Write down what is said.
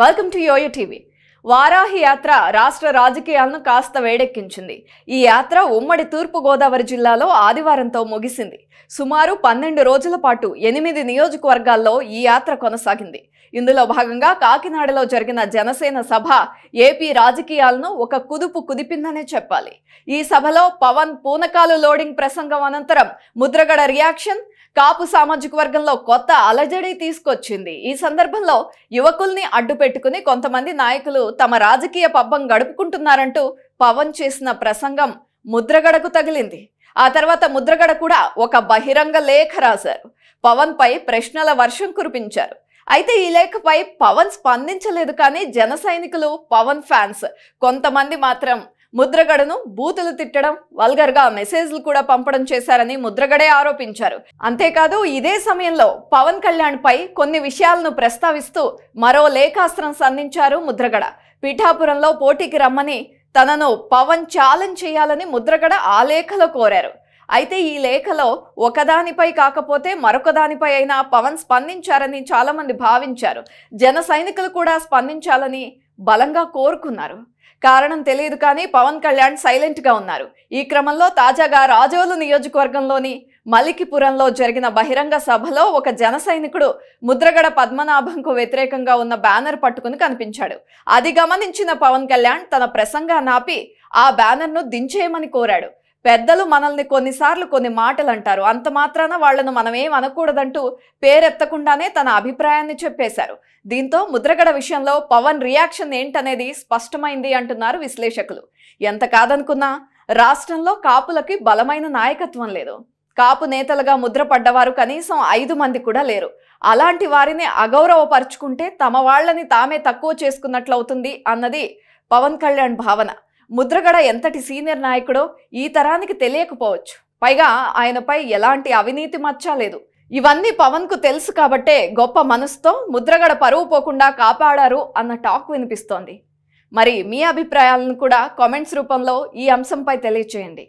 welcome to Yoyo TV Varahi Yatra రాష్ట్ర రాజకీయాలను కాస్త వేడెక్కించింది ఈ యాత్ర ఉమ్మడి తూర్పుగోదావరి జిల్లాలో ఆదివారంతో ముగిసింది సుమారు పన్నెండు రోజుల పాటు ఎనిమిది నియోజకవర్గాల్లో ఈ యాత్ర కొనసాగింది ఇందులో భాగంగా కాకినాడలో జరిగిన జనసేన సభ ఏపీ రాజకీయాలను ఒక కుదుపు కుదిపిందనే చెప్పాలి ఈ సభలో పవన్ పూనకాలు లోడింగ్ ప్రసంగం అనంతరం ముద్రగడ రియాక్షన్ కాపు సామాజిక వర్గంలో కొత్త అలజడి తీసుకొచ్చింది ఈ సందర్భంలో యువకుల్ని అడ్డు పెట్టుకుని కొంతమంది నాయకులు తమ రాజకీయ పబ్బం గడుపుకుంటున్నారంటూ పవన్ చేసిన ప్రసంగం ముద్రగడకు తగిలింది ఆ తర్వాత ముద్రగడ కూడా ఒక బహిరంగ లేఖ రాశారు పవన్ పై ప్రశ్నల వర్షం కురిపించారు అయితే ఈ లేఖపై పవన్ స్పందించలేదు కానీ జన సైనికులు పవన్ ఫ్యాన్స్ కొంతమంది మాత్రం ముద్రగడను బూతులు తిట్టడం వల్గర్గా మెసేజ్లు కూడా పంపడం చేశారని ముద్రగడే ఆరోపించారు అంతేకాదు ఇదే సమయంలో పవన్ కళ్యాణ్పై కొన్ని విషయాలను ప్రస్తావిస్తూ మరో లేఖాస్త్రం సంధించారు ముద్రగడ పీఠాపురంలో పోటీకి రమ్మని తనను పవన్ ఛాలెంజ్ చేయాలని ముద్రగడ ఆ లేఖలో కోరారు అయితే ఈ లేఖలో ఒకదానిపై కాకపోతే మరొక దానిపై అయినా పవన్ స్పందించారని చాలామంది భావించారు జన సైనికులు కూడా స్పందించాలని బలంగా కోరుకున్నారు కారణం తెలియదు కానీ పవన్ కళ్యాణ్ సైలెంట్గా ఉన్నారు ఈ క్రమంలో తాజాగా రాజోలు నియోజకవర్గంలోని మలికిపురంలో జరిగిన బహిరంగ సభలో ఒక జన సైనికుడు ముద్రగడ పద్మనాభంకు వ్యతిరేకంగా ఉన్న బ్యానర్ పట్టుకుని కనిపించాడు అది గమనించిన పవన్ కళ్యాణ్ తన ప్రసంగా నాపి ఆ బ్యానర్ను దించేయమని కోరాడు పెద్దలు మనల్ని కొన్నిసార్లు కొన్ని మాటలు అంటారు అంత మాత్రాన వాళ్లను మనమేం అనకూడదంటూ పేరెత్తకుండానే తన అభిప్రాయాన్ని చెప్పేశారు దీంతో ముద్రగడ విషయంలో పవన్ రియాక్షన్ ఏంటనేది స్పష్టమైంది అంటున్నారు విశ్లేషకులు ఎంత కాదనుకున్నా రాష్ట్రంలో కాపులకి బలమైన నాయకత్వం లేదు కాపు నేతలుగా ముద్రపడ్డవారు కనీసం ఐదు మంది కూడా లేరు అలాంటి వారిని అగౌరవపరుచుకుంటే తమ వాళ్లని తామే తక్కువ చేసుకున్నట్లవుతుంది అన్నది పవన్ కళ్యాణ్ భావన ముద్రగడ ఎంతటి సీనియర్ నాయకుడో ఈ తరానికి తెలియకపోవచ్చు పైగా ఆయనపై ఎలాంటి అవినీతి మచ్చలేదు ఇవన్నీ పవన్కు తెలుసు కాబట్టే గొప్ప మనసుతో ముద్రగడ పరువు పోకుండా కాపాడారు అన్న టాక్ వినిపిస్తోంది మరి మీ అభిప్రాయాలను కూడా కామెంట్స్ రూపంలో ఈ అంశంపై తెలియచేయండి